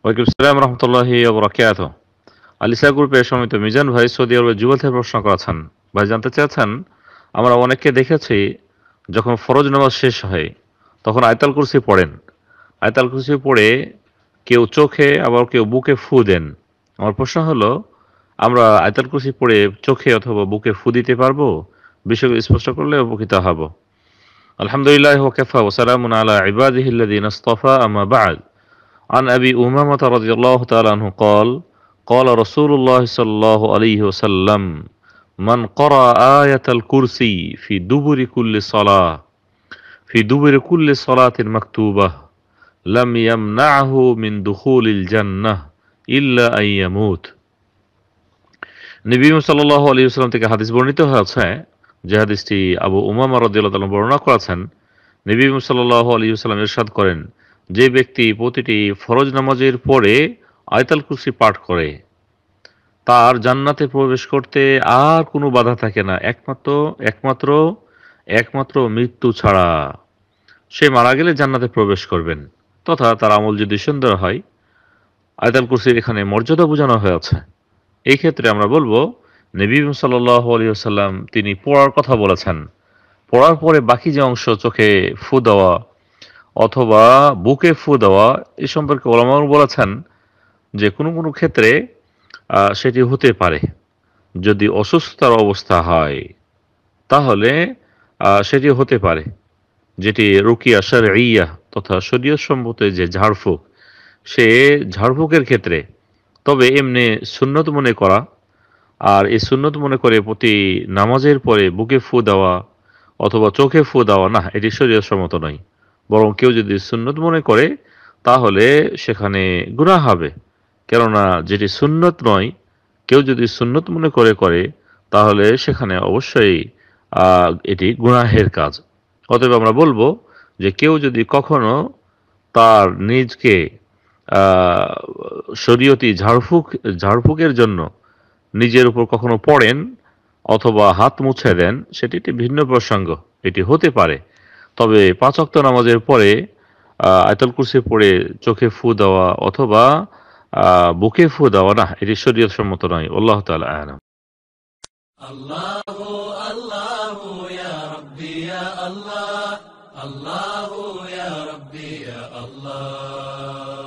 ওয়ালাইকুম সালাম আলিসা গ্রুপের সমিত মিজান ভাই সৌদি যুবল থেকে প্রশ্ন করেছেন ভাই জানতে চেয়েছেন আমরা অনেককে দেখেছি যখন ফরজ নামাজ শেষ হয় তখন আয়তাল কুরসি পড়েন আয়তাল কুরসি পড়ে কেউ চোখে আবার কেউ বুকে ফু দেন আমার প্রশ্ন হলো আমরা আয়তাল কুরসি পড়ে চোখে অথবা বুকে ফু দিতে পারবো বিষয়গুলো স্পষ্ট করলে উপকৃত হব আলহামদুলিল্লাহ ওকেফা ওসালামুন আলা ইবাদিহিল্লাদিন আস্তফা আমা বাদ عن أبي أمامة رضي الله تعالى عنه قال قال رسول الله صلى الله عليه وسلم من قرأ آية الكرسي في دبر كل صلاة في دبر كل صلاة مكتوبة لم يمنعه من دخول الجنة إلا أن يموت নবী সাল্লাহ আলী আসলাম থেকে হাদিস বর্ণিত হয়েছে যে হাদিসটি আবু উমামা রদিল্লাহ বর্ণনা করেছেন নবী সাল্লাহ আলী আসলাম ইরশাদ করেন যে ব্যক্তি প্রতিটি ফরজ নামাজের পরে আয়তাল কুরসি পাঠ করে তার জান্নাতে প্রবেশ করতে আর কোনো বাধা থাকে না একমাত্র একমাত্র একমাত্র মৃত্যু ছাড়া সে মারা গেলে জান্নাতে প্রবেশ করবেন তথা তার আমল যদি সুন্দর হয় আয়তাল কুরসির এখানে মর্যাদা বোঝানো হয়েছে এই ক্ষেত্রে আমরা বলবো নবীম সাল্লাহ আলী তিনি পড়ার কথা বলেছেন পড়ার পরে বাকি যে অংশ চোখে ফু দেওয়া অথবা বুকে ফু দেওয়া এ সম্পর্কে ওলামাও বলেছেন যে কোনো কোনো ক্ষেত্রে সেটি হতে পারে যদি অসুস্থতার অবস্থা হয় তাহলে সেটি হতে পারে যেটি রুকিয়া সার ইয়া তথা শরীয় সম্মতে যে ঝাড়ফুঁক সে ঝাড়ফুঁকের ক্ষেত্রে তবে এমনি সুন্নত মনে করা আর এই সুন্নত মনে করে প্রতি নামাজের পরে বুকে ফু দেওয়া অথবা চোখে ফু দেওয়া না এটি শরীয় সম্মত নয় বরং কেউ যদি সুন্নত মনে করে তাহলে সেখানে গুণা হবে কেননা যেটি সুন্নত নয় কেউ যদি সুন্নত মনে করে করে তাহলে সেখানে অবশ্যই এটি গুনাহের কাজ অতএব আমরা বলবো যে কেউ যদি কখনো তার নিজকে শরীয়তি ঝাড়ফুঁক ঝাড়ফুঁকের জন্য নিজের উপর কখনো পড়েন অথবা হাত মুছে দেন সেটি একটি ভিন্ন প্রসঙ্গ এটি হতে পারে তবে পাঁচ অক্ত নামাজের পরে আয়তল কুরসি পড়ে চোখে ফু দেওয়া অথবা বুকে ফু দেওয়া না এটি শরীয়ত সম্মত নয় আল্লাহ তালা আল্লাহ